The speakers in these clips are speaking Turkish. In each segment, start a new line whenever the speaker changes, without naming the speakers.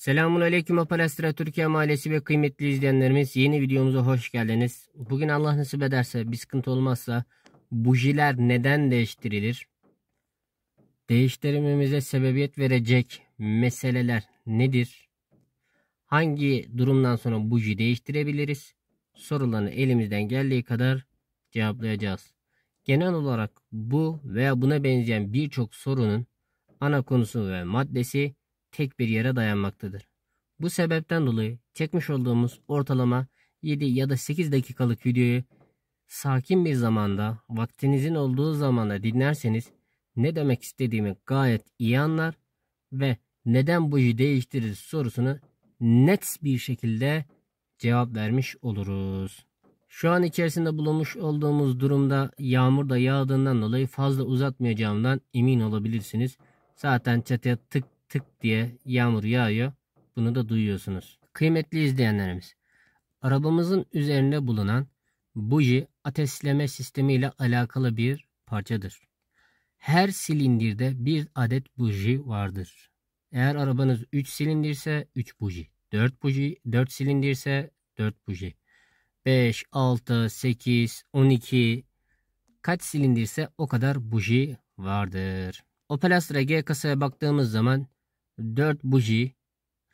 Selamun Aleyküm Apalestra Türkiye Mahallesi ve kıymetli izleyenlerimiz yeni videomuza hoş geldiniz. Bugün Allah nasip ederse bir sıkıntı olmazsa bujiler neden değiştirilir? Değiştirmemize sebebiyet verecek meseleler nedir? Hangi durumdan sonra buji değiştirebiliriz? Sorularını elimizden geldiği kadar cevaplayacağız. Genel olarak bu veya buna benzeyen birçok sorunun ana konusu ve maddesi tek bir yere dayanmaktadır. Bu sebepten dolayı çekmiş olduğumuz ortalama 7 ya da 8 dakikalık videoyu sakin bir zamanda vaktinizin olduğu zamanda dinlerseniz ne demek istediğimi gayet iyi anlar ve neden buji değiştiririz sorusunu net bir şekilde cevap vermiş oluruz. Şu an içerisinde bulunmuş olduğumuz durumda yağmur da yağdığından dolayı fazla uzatmayacağımdan emin olabilirsiniz. Zaten çatıya tık tık diye yağmur yağıyor. Bunu da duyuyorsunuz. Kıymetli izleyenlerimiz, arabamızın üzerinde bulunan buji ateşleme sistemi ile alakalı bir parçadır. Her silindirde bir adet buji vardır. Eğer arabanız 3 silindirse 3 buji, 4 buji, 4 silindirse 4 buji. 5, 6, 8, 12 kaç silindirse o kadar buji vardır. Opel Astra G kasaya baktığımız zaman 4 buji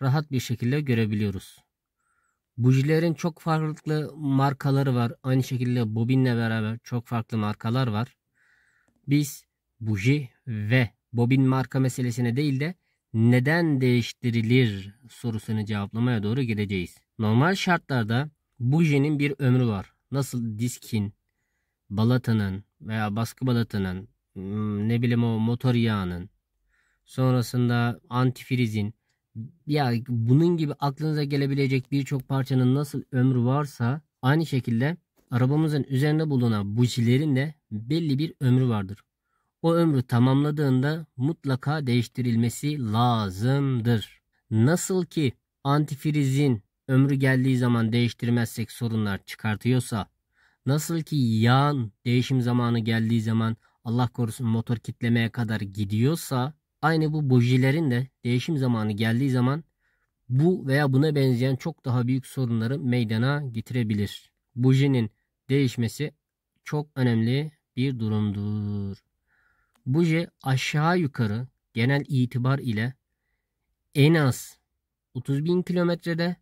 rahat bir şekilde görebiliyoruz. Bujilerin çok farklı markaları var. Aynı şekilde bobinle beraber çok farklı markalar var. Biz buji ve bobin marka meselesine değil de neden değiştirilir sorusunu cevaplamaya doğru gideceğiz. Normal şartlarda bujinin bir ömrü var. Nasıl diskin, balatanın veya baskı balatanın hmm, ne bileyim o motor yağının sonrasında antifrizin ya bunun gibi aklınıza gelebilecek birçok parçanın nasıl ömrü varsa aynı şekilde arabamızın üzerinde bulunan bujilerin de belli bir ömrü vardır. O ömrü tamamladığında mutlaka değiştirilmesi lazımdır. Nasıl ki antifrizin ömrü geldiği zaman değiştirmezsek sorunlar çıkartıyorsa, nasıl ki yağın değişim zamanı geldiği zaman Allah korusun motor kitlemeye kadar gidiyorsa Aynı bu bojilerin de değişim zamanı geldiği zaman bu veya buna benzeyen çok daha büyük sorunları meydana getirebilir. Bujinin değişmesi çok önemli bir durumdur. Buji aşağı yukarı genel itibar ile en az 30 bin kilometrede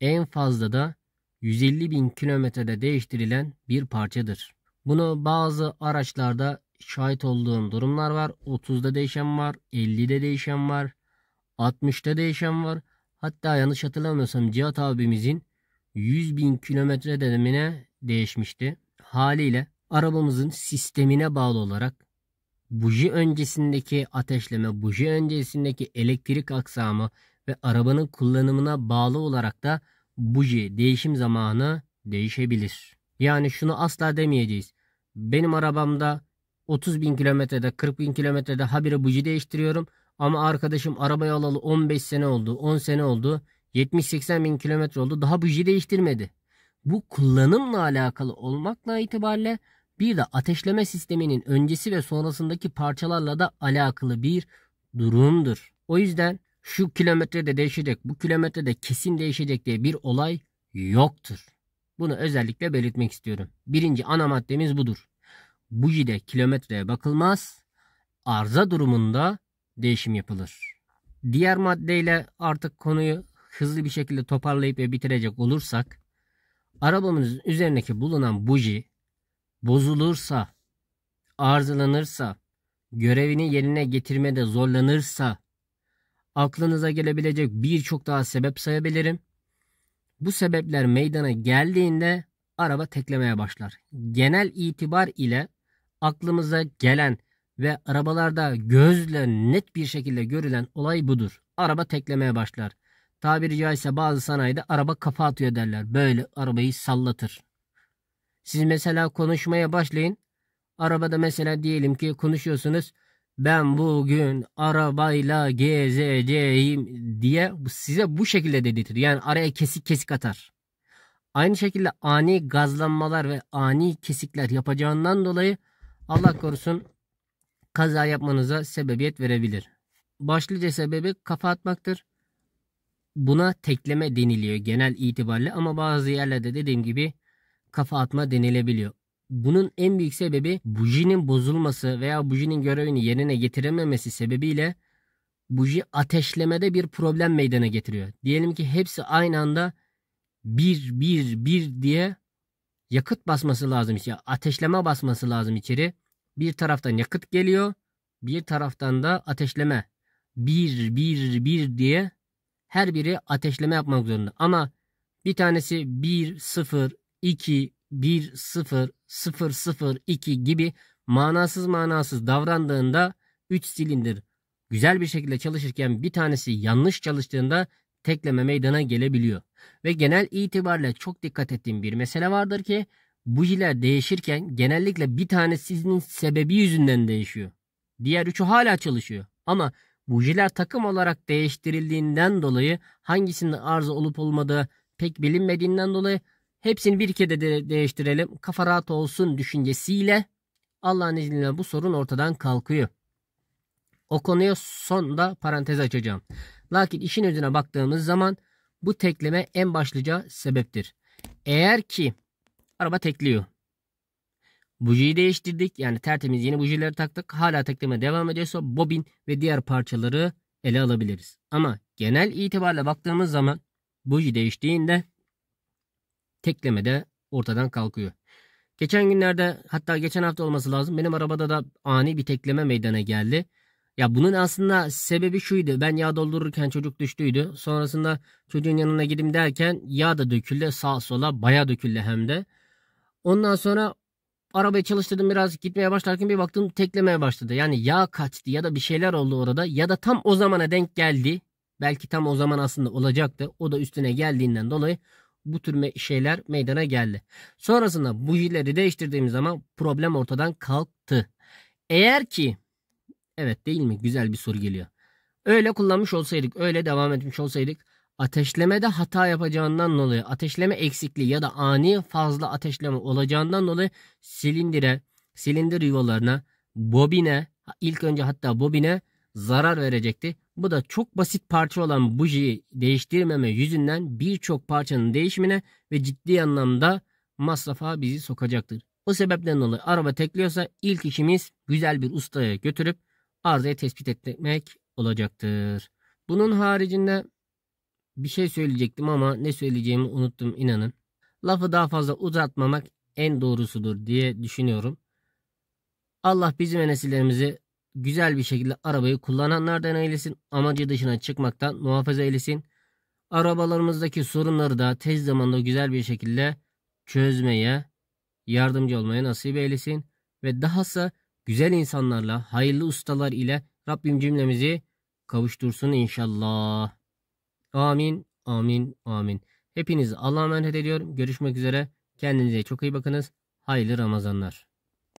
en fazla da 150 bin kilometrede değiştirilen bir parçadır. Bunu bazı araçlarda şahit olduğum durumlar var. 30'da değişen var, 50'de değişen var, 60'da değişen var. Hatta yanlış hatırlamıyorsam Cihat abimizin 100 bin kilometre dönemine değişmişti. Haliyle arabamızın sistemine bağlı olarak buji öncesindeki ateşleme, buji öncesindeki elektrik aksamı ve arabanın kullanımına bağlı olarak da buji değişim zamanı değişebilir. Yani şunu asla demeyeceğiz. Benim arabamda 30 bin kilometrede 40 bin kilometrede habire buji değiştiriyorum. Ama arkadaşım arabayı alalı 15 sene oldu 10 sene oldu 70-80 bin kilometre oldu daha buji değiştirmedi. Bu kullanımla alakalı olmakla itibariyle bir de ateşleme sisteminin öncesi ve sonrasındaki parçalarla da alakalı bir durumdur. O yüzden şu kilometrede değişecek, bu kilometrede kesin değişecek diye bir olay yoktur. Bunu özellikle belirtmek istiyorum. Birinci ana maddemiz budur bujide kilometreye bakılmaz, arıza durumunda değişim yapılır. Diğer maddeyle artık konuyu hızlı bir şekilde toparlayıp ve bitirecek olursak, arabamızın üzerindeki bulunan buji bozulursa, arızalanırsa, görevini yerine getirmede zorlanırsa, aklınıza gelebilecek birçok daha sebep sayabilirim. Bu sebepler meydana geldiğinde araba teklemeye başlar. Genel itibar ile aklımıza gelen ve arabalarda gözle net bir şekilde görülen olay budur. Araba teklemeye başlar. Tabiri caizse bazı sanayide araba kafa atıyor derler. Böyle arabayı sallatır. Siz mesela konuşmaya başlayın. Arabada mesela diyelim ki konuşuyorsunuz. Ben bugün arabayla gezeceğim diye size bu şekilde dedirtir. Yani araya kesik kesik atar. Aynı şekilde ani gazlanmalar ve ani kesikler yapacağından dolayı Allah korusun kaza yapmanıza sebebiyet verebilir. Başlıca sebebi kafa atmaktır. Buna tekleme deniliyor genel itibariyle ama bazı yerlerde dediğim gibi kafa atma denilebiliyor. Bunun en büyük sebebi bujinin bozulması veya bujinin görevini yerine getirememesi sebebiyle buji ateşlemede bir problem meydana getiriyor. Diyelim ki hepsi aynı anda bir bir bir diye yakıt basması lazım. içeri, Ateşleme basması lazım içeri. Bir taraftan yakıt geliyor. Bir taraftan da ateşleme. Bir, bir, bir diye her biri ateşleme yapmak zorunda. Ama bir tanesi 1, 0, 2, 1, 0, 0, 0, 2 gibi manasız manasız davrandığında 3 silindir güzel bir şekilde çalışırken bir tanesi yanlış çalıştığında tekleme meydana gelebiliyor. Ve genel itibarla çok dikkat ettiğim bir mesele vardır ki bujiler değişirken genellikle bir tane sizin sebebi yüzünden değişiyor. Diğer üçü hala çalışıyor. Ama bujiler takım olarak değiştirildiğinden dolayı hangisinin arıza olup olmadığı pek bilinmediğinden dolayı hepsini bir kere de değiştirelim kafa rahat olsun düşüncesiyle Allah'ın izniyle bu sorun ortadan kalkıyor. O konuya son da parantez açacağım. Lakin işin özüne baktığımız zaman bu tekleme en başlıca sebeptir. Eğer ki araba tekliyor. Bujiyi değiştirdik. Yani tertemiz yeni bujileri taktık. Hala tekleme devam ediyorsa bobin ve diğer parçaları ele alabiliriz. Ama genel itibariyle baktığımız zaman buji değiştiğinde tekleme de ortadan kalkıyor. Geçen günlerde hatta geçen hafta olması lazım benim arabada da ani bir tekleme meydana geldi. Ya bunun aslında sebebi şuydu. Ben yağ doldururken çocuk düştüydü. Sonrasında çocuğun yanına gidim derken yağ da döküldü. Sağ sola baya döküldü hem de. Ondan sonra arabayı çalıştırdım biraz gitmeye başlarken bir baktım teklemeye başladı. Yani yağ kaçtı ya da bir şeyler oldu orada ya da tam o zamana denk geldi. Belki tam o zaman aslında olacaktı. O da üstüne geldiğinden dolayı bu tür me şeyler meydana geldi. Sonrasında bujileri değiştirdiğim zaman problem ortadan kalktı. Eğer ki Evet değil mi? Güzel bir soru geliyor. Öyle kullanmış olsaydık, öyle devam etmiş olsaydık ateşlemede hata yapacağından dolayı, ateşleme eksikliği ya da ani fazla ateşleme olacağından dolayı silindire, silindir yuvalarına, bobine, ilk önce hatta bobine zarar verecekti. Bu da çok basit parça olan bujiyi değiştirmeme yüzünden birçok parçanın değişimine ve ciddi anlamda masrafa bizi sokacaktır. O sebepten dolayı araba tekliyorsa ilk işimiz güzel bir ustaya götürüp arzayı tespit etmek olacaktır. Bunun haricinde bir şey söyleyecektim ama ne söyleyeceğimi unuttum inanın. Lafı daha fazla uzatmamak en doğrusudur diye düşünüyorum. Allah bizim nesillerimizi güzel bir şekilde arabayı kullananlardan eylesin. Amacı dışına çıkmaktan muhafaza eylesin. Arabalarımızdaki sorunları da tez zamanda güzel bir şekilde çözmeye, yardımcı olmaya nasip eylesin. Ve dahası güzel insanlarla, hayırlı ustalar ile Rabbim cümlemizi kavuştursun inşallah. Amin, amin, amin. Hepinizi Allah'a emanet ediyorum. Görüşmek üzere. Kendinize çok iyi bakınız. Hayırlı Ramazanlar.